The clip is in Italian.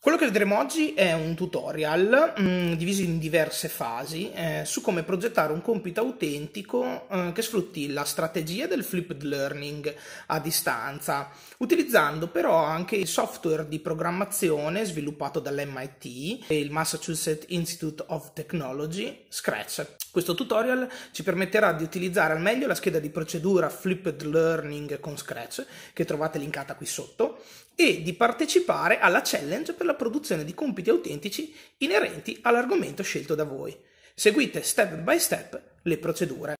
Quello che vedremo oggi è un tutorial mh, mm, diviso in diverse fasi eh, su come progettare un compito autentico eh, che sfrutti la strategia del flipped learning a distanza, utilizzando però anche il software di programmazione sviluppato dall'MIT e il Massachusetts Institute of Technology, Scratch. Questo tutorial ci permetterà di utilizzare al meglio la scheda di procedura flipped learning con Scratch, che trovate linkata qui sotto, e di partecipare alla challenge per la produzione di compiti autentici inerenti all'argomento scelto da voi. Seguite step by step le procedure.